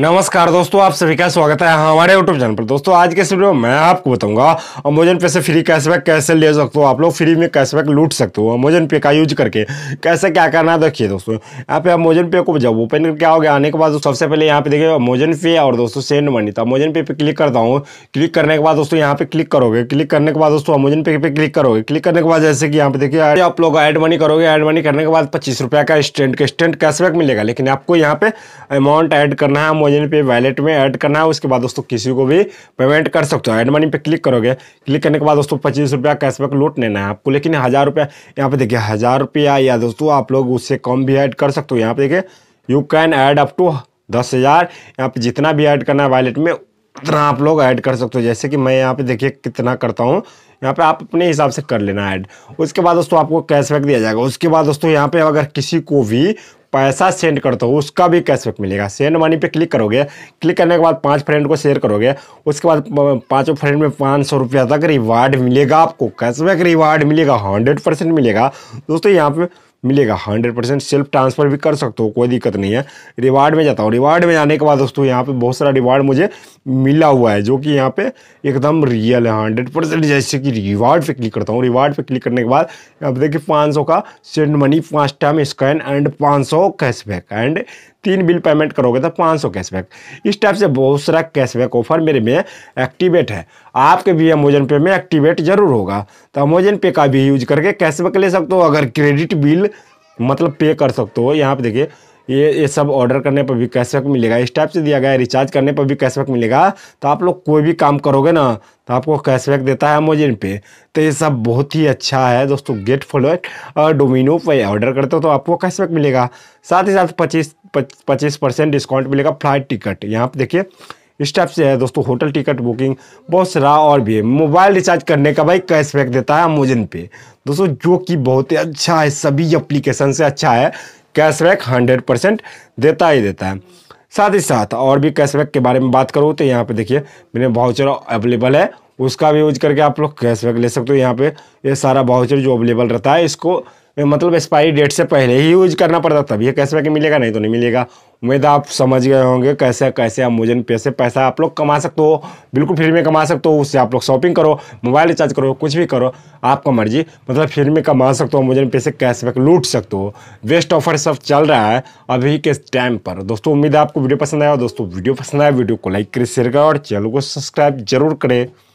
नमस्कार दोस्तों आप सभी का स्वागत है हमारे यूट्यूब चैनल पर दोस्तों आज के इस वीडियो में मैं आपको बताऊंगा अमेजन पे से फ्री कैशबैक कैसे ले सकते हो आप लोग फ्री में कैशबैक लूट सकते हो अमेजन पे का यूज करके कैसे क्या करना है देखिए दोस्तों यहाँ पे अमेजन पे को जब ओपन करके आओगे आने के बाद तो सबसे पहले यहाँ पे देखिए अमेजन पे और दोस्तों सेंड मनी तो अमेजन पे पे क्लिक करता हूँ क्लिक करने के बाद दोस्तों यहाँ पे क्लिक करोगे क्लिक करने के बाद दोस्तों अमेजन पे पे क्लिक करोगे क्लिक करने के बाद जैसे कि यहाँ पे देखिए आप लोग एड मनी करोगे एड मनी करने के बाद पच्चीस का स्टेंट स्टेंट कैशबैक मिलेगा लेकिन आपको यहाँ पे अमाउंट एड करना है अमेजन पे वैलेट में ऐड करना है उसके बाद दोस्तों किसी को भी पेमेंट कर सकते हो ऐड मनी पे क्लिक करोगे क्लिक करने के बाद दोस्तों पच्चीस रुपया कैशबैक लूट लेना है आपको लेकिन हज़ार रुपया यहाँ पे देखिए हज़ार रुपया या दोस्तों आप लोग उससे कम भी ऐड कर सकते हो यहाँ पे देखिए you can add up to दस हज़ार यहाँ पर जितना भी ऐड करना है वैलेट में कितना आप लोग ऐड कर सकते हो जैसे कि मैं यहाँ पे देखिए कितना करता हूँ यहाँ पे आप अपने हिसाब से कर लेना ऐड उसके बाद दोस्तों आपको कैशबैक दिया जाएगा उसके बाद दोस्तों यहाँ पे अगर किसी को भी पैसा सेंड करते हो उसका भी कैशबैक मिलेगा सेंड मनी पे क्लिक करोगे क्लिक करने के बाद पांच फ्रेंड को शेयर करोगे उसके बाद पांचों फ्रेंड में पाँच सौ रुपया तक रिवार्ड मिलेगा आपको कैशबैक रिवार्ड मिलेगा हंड्रेड परसेंट मिलेगा दोस्तों यहाँ पे मिलेगा हंड्रेड परसेंट सेल्फ ट्रांसफ़र भी कर सकते हो कोई दिक्कत नहीं है रिवार्ड में जाता हूँ रिवार्ड में जाने के बाद दोस्तों यहाँ पे बहुत सारा रिवार्ड मुझे मिला हुआ है जो कि यहाँ पे एकदम रियल है हंड्रेड परसेंट जैसे कि रिवार्ड पे क्लिक करता हूँ रिवार्ड पे क्लिक करने के बाद यहाँ पे देखिए सौ का सेंड मनी पाँच टाइम स्कैन एंड पाँच सौ कैशबैक एंड तीन बिल पेमेंट करोगे तो पाँच सौ कैशबैक इस टाइप से बहुत सारा कैशबैक ऑफर मेरे में एक्टिवेट है आपके भी अमेजन पे में एक्टिवेट जरूर होगा तो अमेजन पे का भी यूज करके कैशबैक ले सकते हो अगर क्रेडिट बिल मतलब पे कर सकते हो यहाँ पे देखिए ये ये सब ऑर्डर करने पर भी कैशबैक मिलेगा इस टाइप से दिया गया है रिचार्ज करने पर भी कैशबैक मिलेगा तो आप लोग कोई भी काम करोगे ना तो आपको कैशबैक देता है अमेजन पे तो ये सब बहुत ही अच्छा है दोस्तों गेट फॉलोअर और डोमिनो पे ऑर्डर करते हो तो आपको कैशबैक मिलेगा साथ ही साथ पच्चीस पच्चीस परसेंट डिस्काउंट मिलेगा फ्लाइट टिकट यहाँ पर देखिए इस टाइप से है दोस्तों होटल टिकट बुकिंग बहुत सारा और भी मोबाइल रिचार्ज करने का भाई कैशबैक देता है अमेजन पे दोस्तों जो कि बहुत ही अच्छा है सभी एप्लीकेशन से अच्छा है कैशबैक हंड्रेड परसेंट देता ही देता है साथ ही साथ और भी कैशबैक के बारे में बात करूँ तो यहाँ पे देखिए मेरे बाउचर अवेलेबल है उसका भी यूज करके आप लोग कैशबैक ले सकते हो यहाँ पे ये यह सारा भाउचर जो अवेलेबल रहता है इसको मतलब एक्सपायरी डेट से पहले ही यूज करना पड़ता था तभी कैशबैक मिलेगा नहीं तो नहीं मिलेगा उम्मीद आप समझ गए होंगे कैसे कैसे आप मोजन पे से पैसा आप लोग कमा सकते हो बिल्कुल फ्री में कमा सकते हो उससे आप लोग शॉपिंग करो मोबाइल रिचार्ज करो कुछ भी करो आपका मर्जी मतलब फ्री में कमा सकते हो मुझे पे से कैशबैक लूट सकते हो बेस्ट ऑफर सब चल रहा है अभी के टाइम पर दोस्तों उम्मीद है आपको वीडियो पसंद आया दोस्तों वीडियो पसंद आया वीडियो को लाइक करें शेयर करें और चैनल को सब्सक्राइब जरूर करें